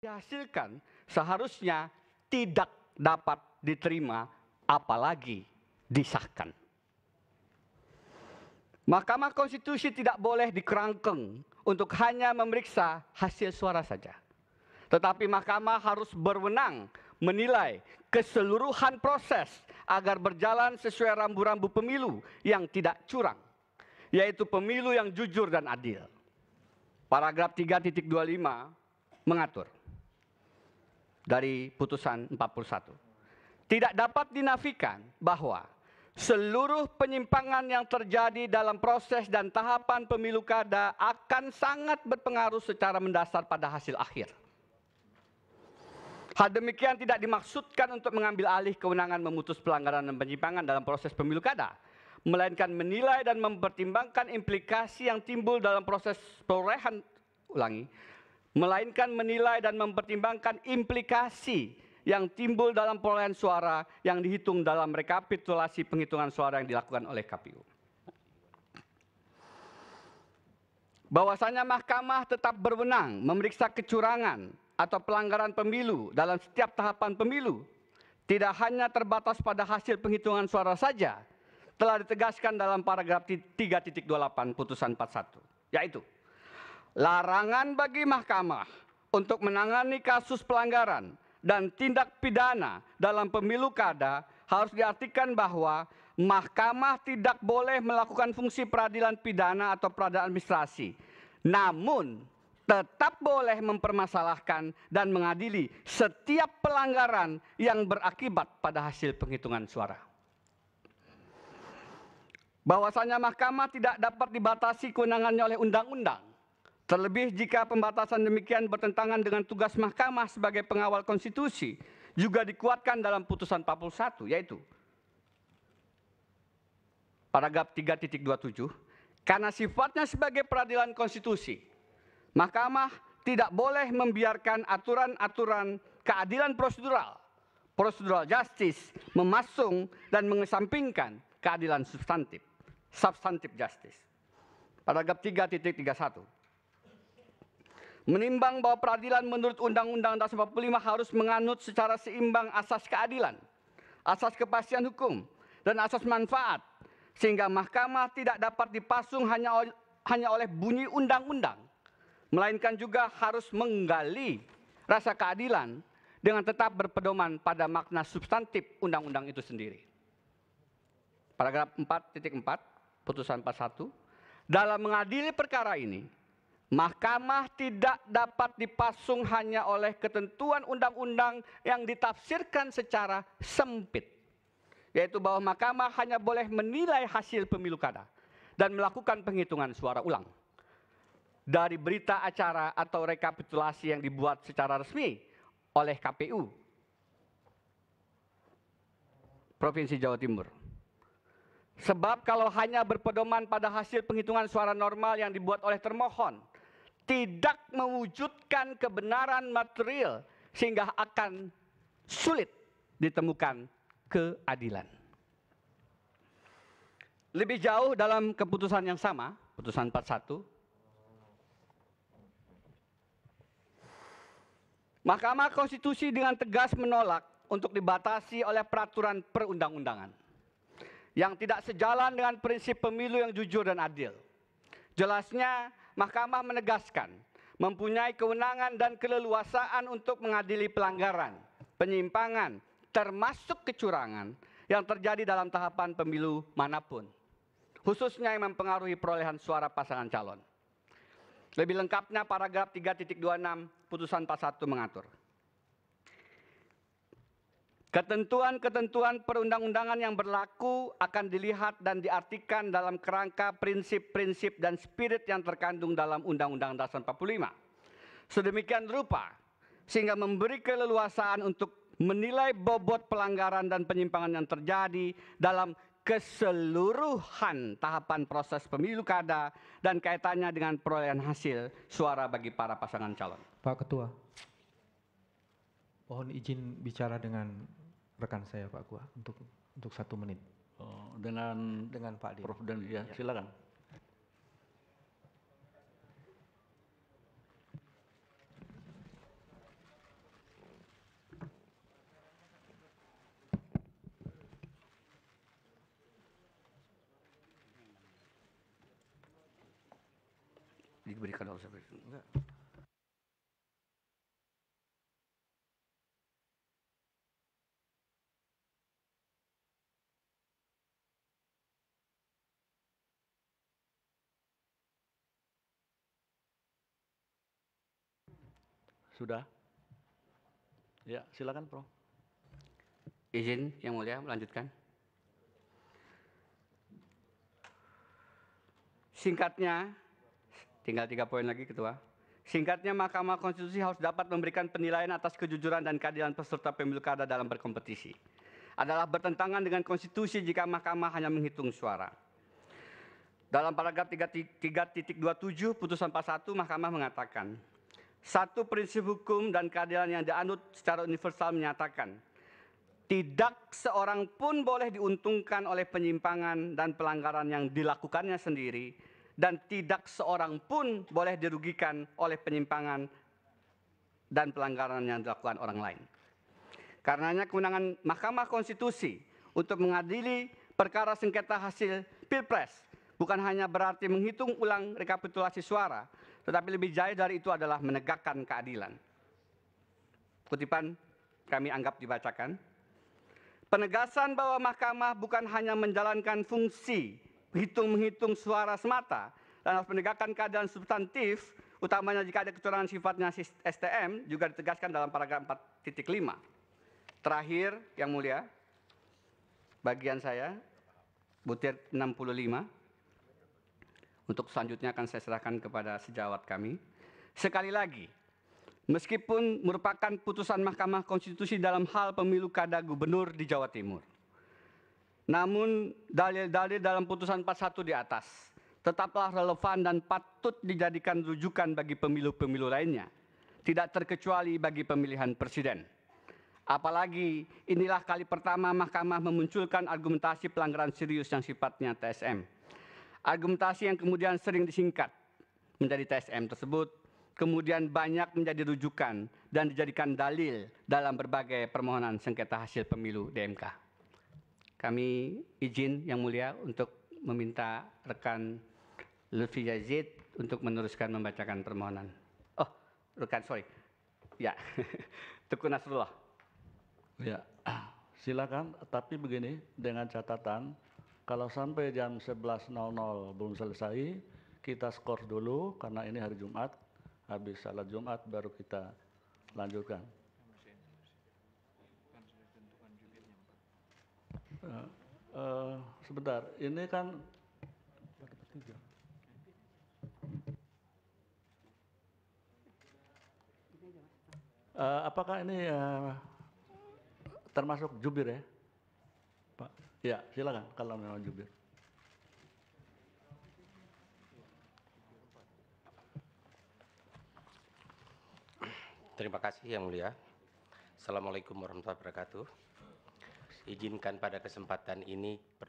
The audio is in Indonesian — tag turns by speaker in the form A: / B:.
A: dihasilkan seharusnya tidak dapat diterima apalagi disahkan. Mahkamah Konstitusi tidak boleh dikerangkeng untuk hanya memeriksa hasil suara saja. Tetapi mahkamah harus berwenang menilai keseluruhan proses agar berjalan sesuai rambu-rambu pemilu yang tidak curang, yaitu pemilu yang jujur dan adil. Paragraf 3.25 mengatur dari putusan 41. Tidak dapat dinafikan bahwa seluruh penyimpangan yang terjadi dalam proses dan tahapan pemilu kada akan sangat berpengaruh secara mendasar pada hasil akhir. Hal demikian tidak dimaksudkan untuk mengambil alih kewenangan memutus pelanggaran dan penyimpangan dalam proses pemilu kada, melainkan menilai dan mempertimbangkan implikasi yang timbul dalam proses perolehan ulangi melainkan menilai dan mempertimbangkan implikasi yang timbul dalam perolehan suara yang dihitung dalam rekapitulasi penghitungan suara yang dilakukan oleh KPU. Bahwasanya mahkamah tetap berwenang memeriksa kecurangan atau pelanggaran pemilu dalam setiap tahapan pemilu. Tidak hanya terbatas pada hasil penghitungan suara saja, telah ditegaskan dalam paragraf 3.28 putusan 41, yaitu larangan bagi mahkamah untuk menangani kasus pelanggaran dan tindak pidana dalam pemilu kada harus diartikan bahwa mahkamah tidak boleh melakukan fungsi peradilan pidana atau peradilan administrasi. Namun tetap boleh mempermasalahkan dan mengadili setiap pelanggaran yang berakibat pada hasil penghitungan suara. Bahwasanya mahkamah tidak dapat dibatasi kewenangannya oleh undang-undang Terlebih jika pembatasan demikian bertentangan dengan tugas mahkamah sebagai pengawal konstitusi juga dikuatkan dalam putusan 41 yaitu paragraf 3.27 karena sifatnya sebagai peradilan konstitusi mahkamah tidak boleh membiarkan aturan-aturan keadilan prosedural prosedural justice memasung dan mengesampingkan keadilan substantif substantif justice paragraf 3.31 menimbang bahwa peradilan menurut Undang-Undang Dasar 45 harus menganut secara seimbang asas keadilan, asas kepastian hukum, dan asas manfaat, sehingga mahkamah tidak dapat dipasung hanya oleh, hanya oleh bunyi undang-undang, melainkan juga harus menggali rasa keadilan dengan tetap berpedoman pada makna substantif undang-undang itu sendiri. Paragraf 4.4 putusan 41 dalam mengadili perkara ini Mahkamah tidak dapat dipasung hanya oleh ketentuan undang-undang yang ditafsirkan secara sempit. Yaitu bahwa mahkamah hanya boleh menilai hasil pemilu kada dan melakukan penghitungan suara ulang. Dari berita acara atau rekapitulasi yang dibuat secara resmi oleh KPU Provinsi Jawa Timur. Sebab kalau hanya berpedoman pada hasil penghitungan suara normal yang dibuat oleh termohon, tidak mewujudkan kebenaran material sehingga akan sulit ditemukan keadilan. Lebih jauh dalam keputusan yang sama, putusan 41. Mahkamah Konstitusi dengan tegas menolak untuk dibatasi oleh peraturan perundang-undangan yang tidak sejalan dengan prinsip pemilu yang jujur dan adil. Jelasnya Mahkamah menegaskan mempunyai kewenangan dan keleluasaan untuk mengadili pelanggaran, penyimpangan, termasuk kecurangan yang terjadi dalam tahapan pemilu manapun, khususnya yang mempengaruhi perolehan suara pasangan calon. Lebih lengkapnya paragraf 3.26 putusan pasal 1 mengatur. Ketentuan-ketentuan perundang-undangan yang berlaku akan dilihat dan diartikan dalam kerangka prinsip-prinsip dan spirit yang terkandung dalam Undang-Undang Dasar 45. Sedemikian rupa, sehingga memberi keleluasaan untuk menilai bobot pelanggaran dan penyimpangan yang terjadi dalam keseluruhan tahapan proses pemilu kada dan kaitannya dengan perolehan hasil suara bagi para pasangan calon. Pak Ketua. Mohon izin bicara dengan rekan saya Pak Gua untuk untuk satu menit. Oh, dengan dengan Pak Din. Prof dan ya, ya. silakan. diberikan oleh Enggak. Sudah? Ya, silakan Prof. Izin Yang Mulia melanjutkan. Singkatnya, tinggal tiga poin lagi Ketua. Singkatnya Mahkamah Konstitusi harus dapat memberikan penilaian atas kejujuran dan keadilan peserta pemilu kada dalam berkompetisi. Adalah bertentangan dengan konstitusi jika Mahkamah hanya menghitung suara. Dalam paragraf 3.27 putusan 41 Mahkamah mengatakan, satu prinsip hukum dan keadilan yang dianut secara universal menyatakan, tidak seorang pun boleh diuntungkan oleh penyimpangan dan pelanggaran yang dilakukannya sendiri, dan tidak seorang pun boleh dirugikan oleh penyimpangan dan pelanggaran yang dilakukan orang lain. Karenanya kewenangan Mahkamah Konstitusi untuk mengadili perkara sengketa hasil pilpres bukan hanya berarti menghitung ulang rekapitulasi suara, tetapi lebih jaya dari itu adalah menegakkan keadilan. Kutipan kami anggap dibacakan. Penegasan bahwa mahkamah bukan hanya menjalankan fungsi hitung-menghitung suara semata, dan harus menegakkan keadaan substantif, utamanya jika ada kecurangan sifatnya STM, juga ditegaskan dalam paragraf 4.5. Terakhir, yang mulia, bagian saya, butir 65, untuk selanjutnya akan saya serahkan kepada sejawat kami. Sekali lagi, meskipun merupakan putusan Mahkamah Konstitusi dalam hal pemilu kada gubernur di Jawa Timur, namun dalil-dalil dalam putusan 41 di atas tetaplah relevan dan patut dijadikan rujukan bagi pemilu-pemilu lainnya, tidak terkecuali bagi pemilihan presiden. Apalagi inilah kali pertama Mahkamah memunculkan argumentasi pelanggaran serius yang sifatnya TSM Argumentasi yang kemudian sering disingkat menjadi TSM tersebut kemudian banyak menjadi rujukan dan dijadikan dalil dalam berbagai permohonan sengketa hasil pemilu DMK. Kami izin yang mulia untuk meminta rekan Lutfi Yazid untuk meneruskan membacakan permohonan. Oh, rekan sorry. Ya, Tuku Nasrullah. Ya, silakan. Tapi begini, dengan catatan kalau sampai jam 11.00 belum selesai, kita skor dulu karena ini hari Jumat. Habis salat Jumat baru kita lanjutkan. Uh, uh, sebentar, ini kan Uh, apakah ini uh, termasuk jubir ya? Ya, silakan kalau memang jubir. Terima kasih Yang Mulia. Assalamualaikum warahmatullahi wabarakatuh. Izinkan pada kesempatan ini